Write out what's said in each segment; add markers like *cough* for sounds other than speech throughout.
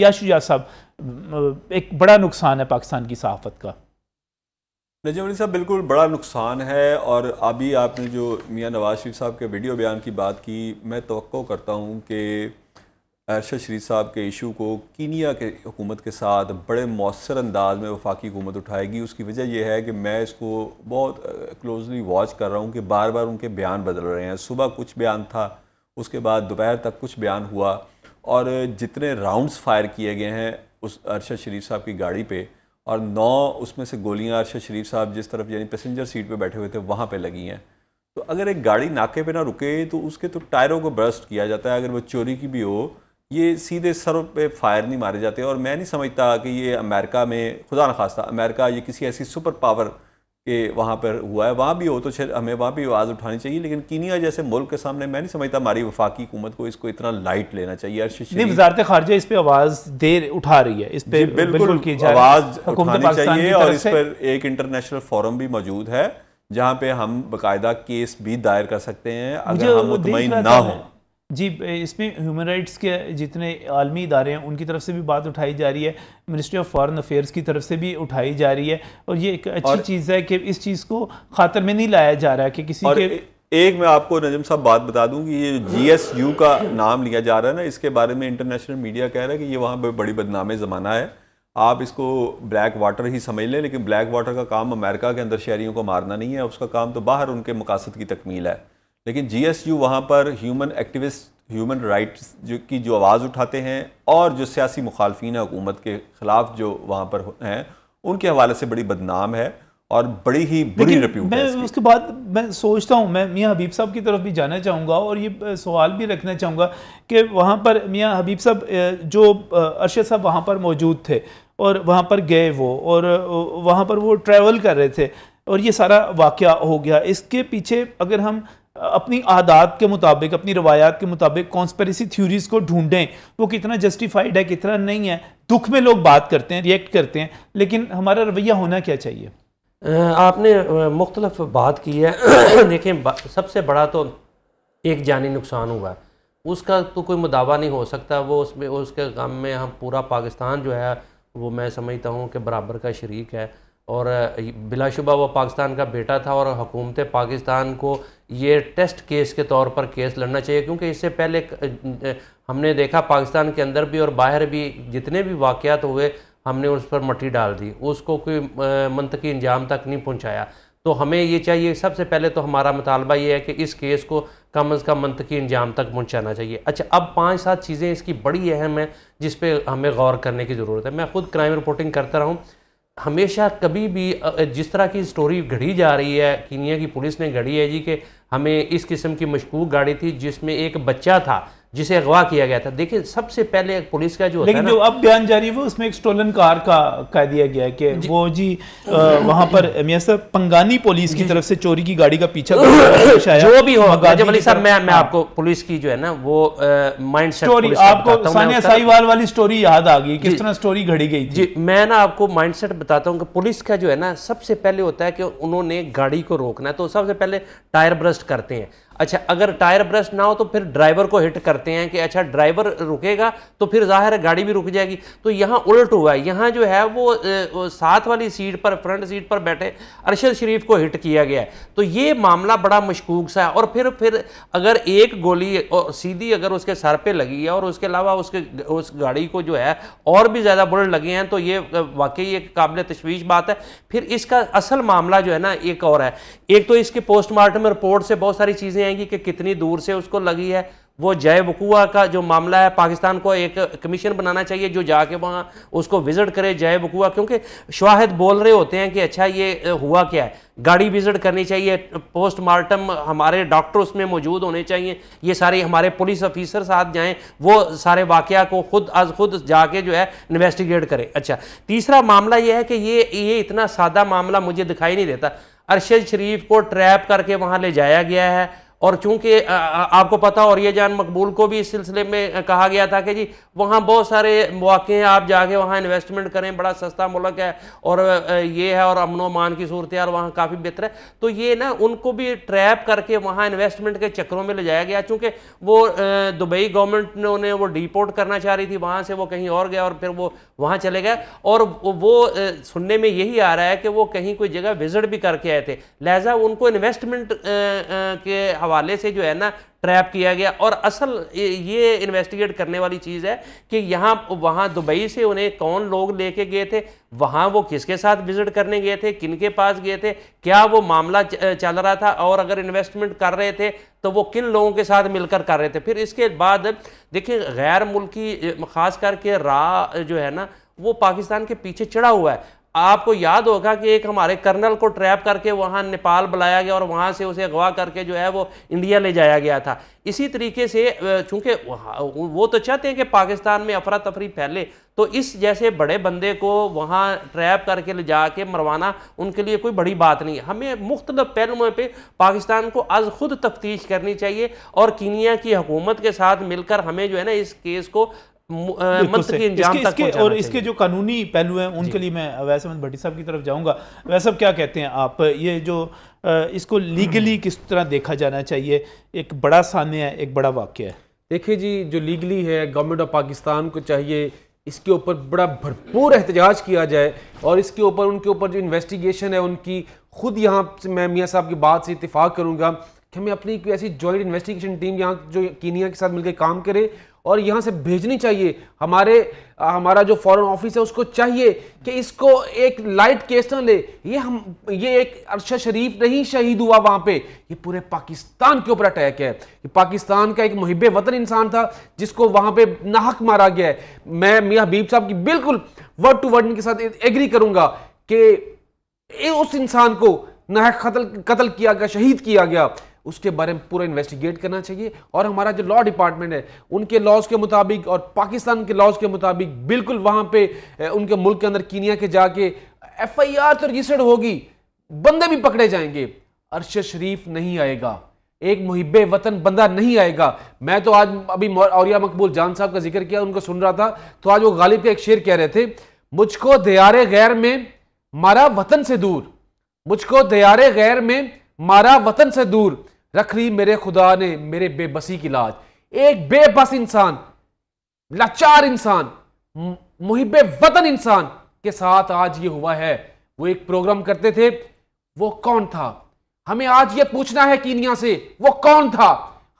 या शुजा साहब एक बड़ा नुकसान है पाकिस्तान की सहाफत का नजीम साहब बिल्कुल बड़ा नुकसान है और अभी आपने जो मियाँ नवाज शरीफ साहब के वीडियो बयान की बात की मैं तो करता हूँ कि अरशद शरीफ साहब के इशू को कीनिया के हुकूमत के साथ बड़े मौसर अंदाज में वफाकी हुकूमत उठाएगी उसकी वजह यह है कि मैं इसको बहुत क्लोजली वॉच कर रहा हूँ कि बार बार उनके बयान बदल रहे हैं सुबह कुछ बयान था उसके बाद दोपहर तक कुछ बयान हुआ और जितने राउंड्स फायर किए गए हैं उस अरशद शरीफ साहब की गाड़ी पे और नौ उसमें से गोलियां अरशद शरीफ साहब जिस तरफ यानी पैसेंजर सीट पे बैठे हुए थे वहाँ पे लगी हैं तो अगर एक गाड़ी नाके पे ना रुके तो उसके तो टायरों को ब्रस्ट किया जाता है अगर वो चोरी की भी हो ये सीधे सर पे फायर नहीं मारे जाते और मैं नहीं समझता कि ये अमेरिका में खुदा न खास्ता अमेरिका ये किसी ऐसी सुपर पावर कि वहाँ पर हुआ है वहाँ भी हो तो शायद हमें वहाँ भी आवाज़ उठानी चाहिए लेकिन कीनिया जैसे मुल्क के सामने मैं नहीं समझता हमारी वफाकी हुकूमत को इसको इतना लाइट लेना चाहिए वजारत खारजा इस पर आवाज़ देर उठा रही है इस पर बिल्कुल, बिल्कुल आवाज़ उठानी चाहिए और इस पर एक इंटरनेशनल फोरम भी मौजूद है जहाँ पे हम बाकायदा केस भी दायर कर सकते हैं अगर हम मुतमिन ना हों जी इसमें ह्यूमन राइट्स के जितने आलमी इदारे हैं उनकी तरफ से भी बात उठाई जा रही है मिनिस्ट्री ऑफ फॉरेन अफेयर्स की तरफ से भी उठाई जा रही है और ये एक अच्छी चीज़ है कि इस चीज़ को खातर में नहीं लाया जा रहा है कि किसी के एक मैं आपको नजम साहब बात बता दूं कि ये जीएसयू का नाम लिया जा रहा है ना इसके बारे में इंटरनेशनल मीडिया कह रहा है कि ये वहाँ पर बड़ी बदनाम ज़माना है आप इसको ब्लैक वाटर ही समझ लें लेकिन ब्लैक वाटर का काम अमेरिका के अंदर शहरीों को मारना नहीं है उसका काम तो बाहर उनके मकासद की तकमील है लेकिन जीएसयू वहाँ पर ह्यूमन एक्टिविस्ट ह्यूमन राइट्स जो की जो आवाज़ उठाते हैं और जो सियासी मुखालफी हुकूमत के ख़िलाफ़ जो वहाँ पर हैं उनके हवाले से बड़ी बदनाम है और बड़ी ही बुरी रिप्यूट मैं उसके बाद मैं सोचता हूँ मैं मियाँ हबीब साहब की तरफ भी जाना चाहूँगा और ये सवाल भी रखना चाहूँगा कि वहाँ पर मियाँ हबीब साहब जो अरशद साहब वहाँ पर मौजूद थे और वहाँ पर गए वो और वहाँ पर वो ट्रैवल कर रहे थे और ये सारा वाक़ हो गया इसके पीछे अगर हम अपनी आदात के मुताबिक अपनी रवायात के मुताबिक कॉन्स्पेरेसी थ्योरीज को ढूंढें वो कितना जस्टिफाइड है कितना नहीं है दुख में लोग बात करते हैं रिएक्ट करते हैं लेकिन हमारा रवैया होना क्या चाहिए आपने मुख्तलफ बात की है *clears throat* देखें सबसे बड़ा तो एक जानी नुकसान हुआ उसका तो कोई मुदावा नहीं हो सकता वो उसमें उसके गम में हम पूरा पाकिस्तान जो है वो मैं समझता हूँ कि बराबर का शरीक है और बिलाशुबा वो पाकिस्तान का बेटा था और हुकूमत पाकिस्तान को ये टेस्ट केस के तौर पर केस लड़ना चाहिए क्योंकि इससे पहले हमने देखा पाकिस्तान के अंदर भी और बाहर भी जितने भी वाक़ात हुए हमने उस पर मट्टी डाल दी उसको कोई मनतकी इंजाम तक नहीं पहुँचाया तो हमें ये चाहिए सबसे पहले तो हमारा मुतालबा ये है कि इस केस को कम अज़ कम मनतकी इंजाम तक पहुँचाना चाहिए अच्छा अब पाँच सात चीज़ें इसकी बड़ी अहम है जिस पर हमें गौर करने की ज़रूरत है मैं ख़ुद क्राइम रिपोर्टिंग करता रहा हूँ हमेशा कभी भी जिस तरह की स्टोरी घड़ी जा रही है कीनिया की पुलिस ने घड़ी है जी कि हमें इस किस्म की मशकूक गाड़ी थी जिसमें एक बच्चा था जिसे अगवा किया गया था देखिए सबसे पहले पुलिस का जो लेकिन जो अब बयान जारी हुआ उसमें एक स्टोलन कार का कह दिया गया है कि वो जी आ, वहां पर मियाँ पंगानी पुलिस की तरफ से चोरी की गाड़ी का पीछा *coughs* जो भी हो सर मैं मैं हाँ। आपको पुलिस की जो है ना वो माइंड स्टोरी आपको सानिया साहिवाल वाली स्टोरी याद आ गई किस तरह स्टोरी घड़ी गई जी मैं ना आपको माइंड बताता हूँ कि पुलिस का जो है ना सबसे पहले होता है कि उन्होंने गाड़ी को रोकना तो सबसे पहले टायर ब्रस्ट पोस्ट करते हैं अच्छा अगर टायर ब्रश ना हो तो फिर ड्राइवर को हिट करते हैं कि अच्छा ड्राइवर रुकेगा तो फिर जाहिर है गाड़ी भी रुक जाएगी तो यहाँ उल्ट हुआ है यहाँ जो है वो, वो साथ वाली सीट पर फ्रंट सीट पर बैठे अरशद शरीफ को हिट किया गया है तो ये मामला बड़ा मशकूक सा है और फिर फिर अगर एक गोली और सीधी अगर उसके सर पर लगी है और उसके अलावा उसके उस गाड़ी को जो है और भी ज़्यादा बुलेट लगे हैं तो ये वाकई एक काबिल तशवीश बात है फिर इसका असल मामला जो है ना एक और है एक तो इसके पोस्टमार्टम रिपोर्ट से बहुत सारी चीज़ें चीज़ें आएंगी कि कितनी दूर से उसको लगी है वो जय वकूआ का जो मामला है पाकिस्तान को एक कमीशन बनाना चाहिए जो जाके वहाँ उसको विज़िट करे जय वकूआ क्योंकि शाहिद बोल रहे होते हैं कि अच्छा ये हुआ क्या है गाड़ी विज़िट करनी चाहिए पोस्टमार्टम हमारे डॉक्टर उसमें मौजूद होने चाहिए ये सारे हमारे पुलिस ऑफिसर साथ जाएं वो सारे वाक़ को ख़ुद अज खुद जाके जो है इन्वेस्टिगेट करें अच्छा तीसरा मामला ये है कि ये ये इतना सादा मामला मुझे दिखाई नहीं देता अरशद शरीफ को ट्रैप करके वहाँ ले जाया गया है और चूंकि आपको पता और ये जान मकबूल को भी इस सिलसिले में कहा गया था कि जी वहाँ बहुत सारे मौक़े हैं आप जाके वहाँ इन्वेस्टमेंट करें बड़ा सस्ता मुल्क है और ये है और अमन मान की सूरत यार वहाँ काफ़ी बेहतर है तो ये ना उनको भी ट्रैप करके वहाँ इन्वेस्टमेंट के चक्करों में ले जाया गया चूँकि वो दुबई गवर्नमेंट ने उन्हें वो डिपोर्ट करना चाह रही थी वहाँ से वो कहीं और गया और फिर वो वहाँ चले गए और वो सुनने में यही आ रहा है कि वो कहीं कोई जगह विजिट भी करके आए थे लिहाजा उनको इन्वेस्टमेंट के हवाले से जो है ना ट्रैप किया गया और असल ये इन्वेस्टिगेट करने वाली चीज़ है कि यहाँ वहाँ दुबई से उन्हें कौन लोग लेके गए थे वहाँ वो किसके साथ विज़िट करने गए थे किन के पास गए थे क्या वो मामला चल रहा था और अगर इन्वेस्टमेंट कर रहे थे तो वो किन लोगों के साथ मिलकर कर रहे थे फिर इसके बाद देखिए गैर मुल्की ख़ास करके रा जो है ना वो पाकिस्तान के पीछे चढ़ा हुआ है आपको याद होगा कि एक हमारे कर्नल को ट्रैप करके वहाँ नेपाल बुलाया गया और वहाँ से उसे अगवा करके जो है वो इंडिया ले जाया गया था इसी तरीके से चूंकि वो तो चाहते हैं कि पाकिस्तान में अफरा तफरी फैले तो इस जैसे बड़े बंदे को वहाँ ट्रैप करके ले जा के मरवाना उनके लिए कोई बड़ी बात नहीं है हमें मुख्तलिफ पहलुओं पर पाकिस्तान को आज ख़ुद तफ्तीश करनी चाहिए और कीनिया की हुकूमत के साथ मिलकर हमें जो है ना इस केस को और इसके जो कानूनी पहलू हैं उनके लिए मैं वैसे मैं भट्टी साहब की तरफ जाऊंगा वैसे क्या कहते हैं आप ये जो इसको लीगली किस तरह देखा जाना चाहिए एक बड़ा सामने है एक बड़ा वाक्य है देखिए जी जो लीगली है गवर्नमेंट ऑफ पाकिस्तान को चाहिए इसके ऊपर बड़ा भरपूर एहतजाज किया जाए और इसके ऊपर उनके ऊपर जो इन्वेस्टिगेशन है उनकी खुद यहाँ से मैं मियाँ साहब की बात से इतफाक़ करूँगा कि हमें अपनी कोई ऐसी जॉइंट इन्वेस्टिगेशन टीम यहाँ जो कीनिया के साथ मिलकर काम करे और यहाँ से भेजनी चाहिए हमारे हमारा जो फॉरेन ऑफिस है उसको चाहिए कि इसको एक लाइट केस ना ले ये हम ये एक अरशद शरीफ नहीं शहीद हुआ वहाँ पे ये पूरे पाकिस्तान के ऊपर अटैक है ये पाकिस्तान का एक मुहिब वतन इंसान था जिसको वहाँ पे नाहक मारा गया है मैं मियाँ हबीब साहब की बिल्कुल वर्ड टू वर्ड इनके साथ एग्री करूँगा कि उस इंसान को नाहक कतल किया गया शहीद किया गया उसके बारे में पूरा इन्वेस्टिगेट करना चाहिए और हमारा जो लॉ डिपार्टमेंट है उनके लॉज के मुताबिक और पाकिस्तान के लॉज के मुताबिक बिल्कुल वहां पे उनके मुल्क के अंदर कीनिया के जाके एफ आई आर तो रजिस्टर्ड होगी बंदे भी पकड़े जाएंगे अरशद शरीफ नहीं आएगा एक मुहिब वतन बंदा नहीं आएगा मैं तो आज अभी औरिया मकबूल जान साहब का जिक्र किया उनको सुन रहा था तो आज वो गालिब का एक शेर कह रहे थे मुझको दयारे गैर में मारा वतन से दूर मुझको दयारे गैर में मारा वतन से दूर रख ली मेरे खुदा ने मेरे बेबसी की लाज एक बेबस इंसान लाचार इंसान मुहिब वतन इंसान के साथ आज ये हुआ है वो एक प्रोग्राम करते थे वो कौन था हमें आज ये पूछना है कीनिया से वो कौन था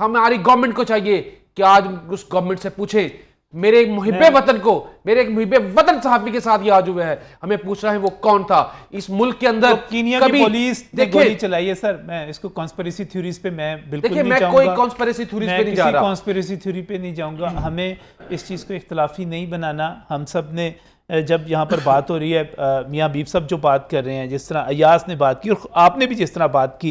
हमारी गवर्नमेंट को चाहिए कि आज उस गवर्नमेंट से पूछें मेरे एक मुहिब वतन को मेरे एक मुहिब वतन सहाफी के साथ ये आज हुए हैं हमें पूछना है वो कौन था इस मुल्क के अंदर तो कभी पुलिस गोली चलाई है सर मैं इसको कॉन्स्पेरेसी थ्योरीज पे मैं बिल्कुल देखिए मैं कोई कॉन्स्पेरेसी थ्योरीज पे नहीं जा रहा कॉन्स्पेरेसी थ्योरी पे नहीं जाऊंगा हमें इस चीज को इख्तलाफी नहीं बनाना हम सब ने जब यहाँ पर बात हो रही है मियाँ बीब सब जो बात कर रहे हैं जिस तरह अयास ने बात की और आपने भी जिस तरह बात की